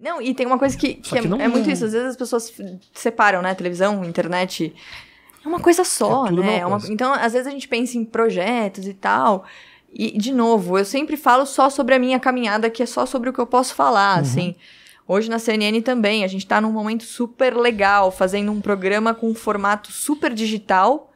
Não, e tem uma coisa que, que, que é, não... é, muito é. isso. Às vezes as pessoas separam, né? Televisão, internet. É uma coisa só, é né? É uma... Então, às vezes a gente pensa em projetos e tal. E, de novo, eu sempre falo só sobre a minha caminhada, que é só sobre o que eu posso falar, uhum. assim. Hoje na CNN também, a gente tá num momento super legal, fazendo um programa com um formato super digital,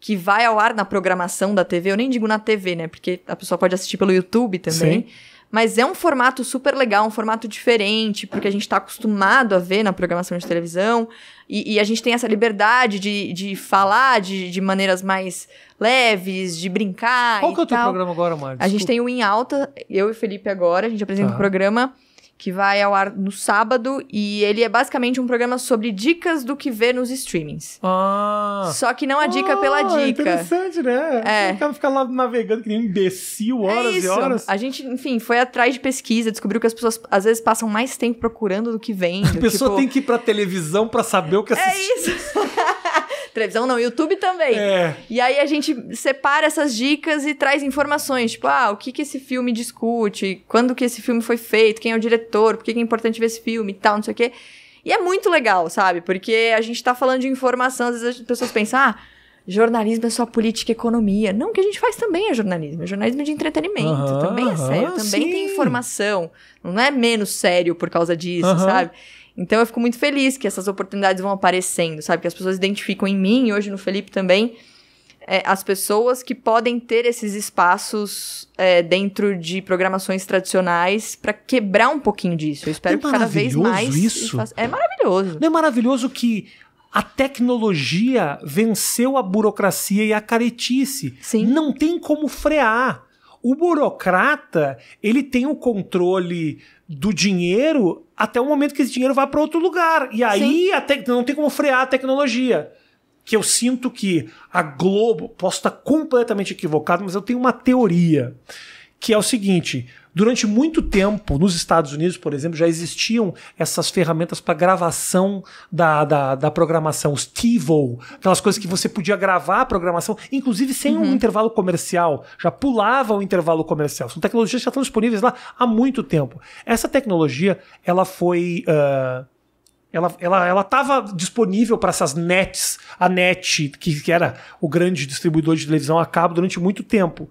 que vai ao ar na programação da TV. Eu nem digo na TV, né? Porque a pessoa pode assistir pelo YouTube também. Sim mas é um formato super legal, um formato diferente, porque a gente está acostumado a ver na programação de televisão. E, e a gente tem essa liberdade de, de falar de, de maneiras mais leves, de brincar. Qual que é o teu programa agora, Marcos? A gente tem o Em Alta, eu e o Felipe agora, a gente apresenta o um programa que vai ao ar no sábado e ele é basicamente um programa sobre dicas do que vê nos streamings. Ah. Só que não a dica ah, pela dica. Interessante, né? É. Ficava ficar lá navegando que nem um imbecil é horas é e horas. A gente, enfim, foi atrás de pesquisa, descobriu que as pessoas às vezes passam mais tempo procurando do que vendo. A pessoa tipo... tem que ir pra televisão para saber o que é assistir. É isso. Televisão não, YouTube também. É. E aí a gente separa essas dicas e traz informações, tipo, ah, o que que esse filme discute, quando que esse filme foi feito, quem é o diretor, por que, que é importante ver esse filme e tal, não sei o quê. E é muito legal, sabe? Porque a gente tá falando de informação, às vezes as pessoas pensam, ah, jornalismo é só política e economia. Não, o que a gente faz também é jornalismo. É jornalismo de entretenimento. também é sério. também sim. tem informação. Não é menos sério por causa disso, sabe? Então eu fico muito feliz que essas oportunidades vão aparecendo, sabe? Que as pessoas identificam em mim e hoje no Felipe também é, as pessoas que podem ter esses espaços é, dentro de programações tradicionais para quebrar um pouquinho disso. Eu espero é que cada vez mais. Isso? É maravilhoso. Não é maravilhoso que a tecnologia venceu a burocracia e a caretice. Sim. Não tem como frear. O burocrata, ele tem o controle do dinheiro até o momento que esse dinheiro vai para outro lugar. E aí até não tem como frear a tecnologia. Que eu sinto que a Globo, posso estar completamente equivocado, mas eu tenho uma teoria que é o seguinte: durante muito tempo, nos Estados Unidos, por exemplo, já existiam essas ferramentas para gravação da, da, da, programação, os TiVo, aquelas coisas que você podia gravar a programação, inclusive sem uhum. um intervalo comercial, já pulava o intervalo comercial. São tecnologias que já estão disponíveis lá há muito tempo. Essa tecnologia, ela foi. Uh, ela ela ela estava disponível para essas nets a net que, que era o grande distribuidor de televisão a cabo durante muito tempo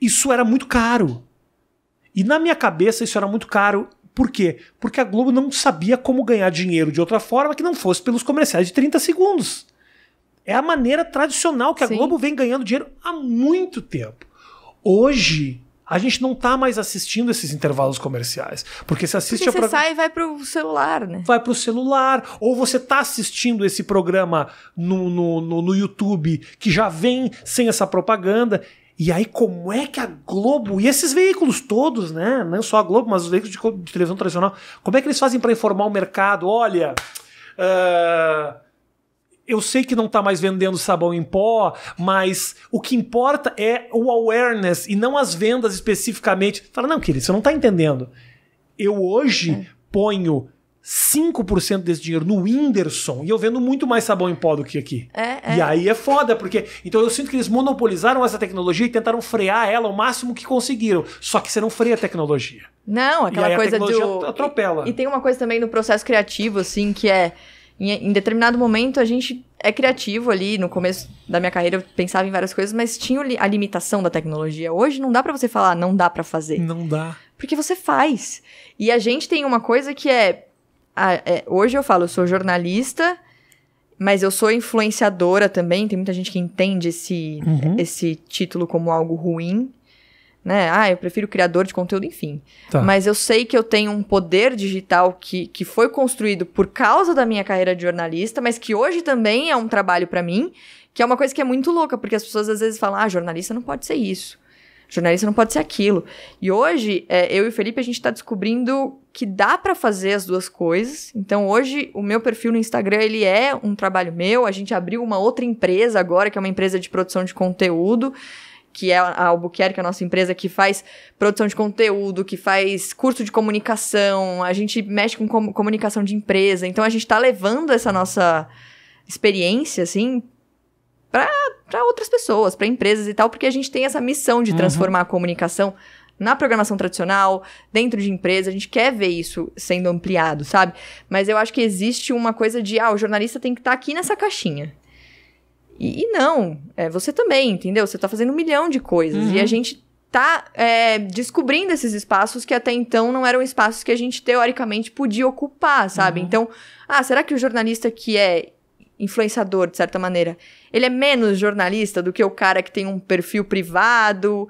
isso era muito caro. E na minha cabeça isso era muito caro. Por quê? Porque a Globo não sabia como ganhar dinheiro de outra forma que não fosse pelos comerciais de 30 segundos. É a maneira tradicional que a Sim. Globo vem ganhando dinheiro há muito tempo. Hoje, a gente não tá mais assistindo esses intervalos comerciais. Porque se assiste porque você sai e vai pro celular, né? Vai pro celular. Ou você tá assistindo esse programa no, no, no, no YouTube que já vem sem essa propaganda. E aí, como é que a Globo e esses veículos todos, né? Não só a Globo, mas os veículos de, televisão tradicional, como é que eles fazem para informar o mercado? Olha. Uh, eu sei que não está mais vendendo sabão em pó, mas o que importa é o awareness e não as vendas especificamente. Fala, não, querido, você não está entendendo. Eu hoje é. ponho 5% desse dinheiro no Whindersson e eu vendo muito mais sabão em pó do que aqui. É, é. E aí é foda, porque. Então eu sinto que eles monopolizaram essa tecnologia e tentaram frear ela o máximo que conseguiram. Só que você não freia a tecnologia. Não, aquela coisa do. atropela. E, e, tem uma coisa também no processo criativo, assim, que é. Em, em determinado momento a gente é criativo ali. No começo da minha carreira eu pensava em várias coisas, mas tinha a limitação da tecnologia. Hoje não dá para você falar, não dá para fazer. Não dá. Porque você faz. E a gente tem uma coisa que é ah, é, hoje eu falo, eu sou jornalista, mas eu sou influenciadora também. Tem muita gente que entende esse, uhum. esse título como algo ruim. Né? Ah, eu prefiro criador de conteúdo, enfim. Tá. Mas eu sei que eu tenho um poder digital que, que foi construído por causa da minha carreira de jornalista, mas que hoje também é um trabalho para mim, que é uma coisa que é muito louca, porque as pessoas às vezes falam: ah, jornalista não pode ser isso jornalista não pode ser aquilo. E hoje, é, eu e o Felipe, a gente está descobrindo que dá para fazer as duas coisas. Então, hoje, o meu perfil no Instagram, ele é um trabalho meu. A gente abriu uma outra empresa agora, que é uma empresa de produção de conteúdo que é a Albuquerque, a nossa empresa que faz produção de conteúdo, que faz curso de comunicação, a gente mexe com comunicação de empresa, então a gente está levando essa nossa experiência, assim, para outras pessoas, para empresas e tal, porque a gente tem essa missão de uhum. transformar uhum. a comunicação na programação tradicional, dentro de empresa, a gente quer ver isso sendo ampliado, sabe? Mas eu acho que existe uma coisa de, ah, o jornalista tem que estar tá aqui nessa caixinha. E, e não, é, você também, entendeu? Você está fazendo um milhão de coisas uhum. e a uhum. gente tá é, descobrindo esses espaços que até então não eram espaços que a gente teoricamente podia ocupar, sabe? Uhum. Então, ah, será que o jornalista que é influenciador, de certa maneira, ele é menos jornalista do que o cara que tem um perfil privado?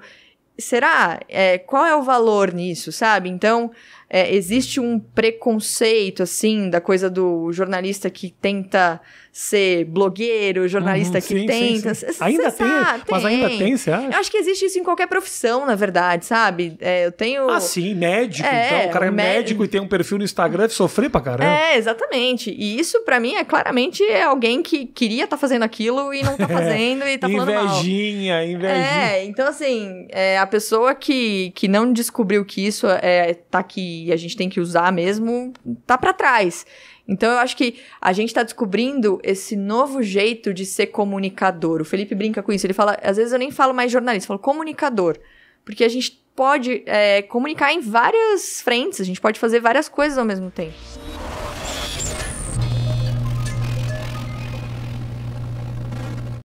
Será? É, qual é o valor nisso, sabe? Então, é, existe um preconceito, assim, da coisa do jornalista que tenta ser blogueiro, jornalista uhum, que sim, tenta. Sim, sim. ainda tem, mas ainda tem, você acha? Eu acho que existe isso em qualquer profissão, na verdade, sabe? É, eu tenho. Ah, sim, médico. É, então, o cara é médico e tem um perfil no Instagram de sofrer pra caramba. É, exatamente. E isso, para mim, é claramente é alguém que queria estar tá fazendo aquilo e não tá fazendo e tá invejinha, falando mal. Invejinha, invejinha. É, então, assim, é, a pessoa que, que não descobriu que isso é, tá aqui e a gente tem que usar mesmo, tá para trás. Então eu acho que a gente está descobrindo esse novo jeito de ser comunicador. O Felipe brinca com isso, ele fala, às vezes eu nem falo mais jornalista, falo comunicador. Porque a gente pode é, comunicar em várias frentes, a gente pode fazer várias coisas ao mesmo tempo.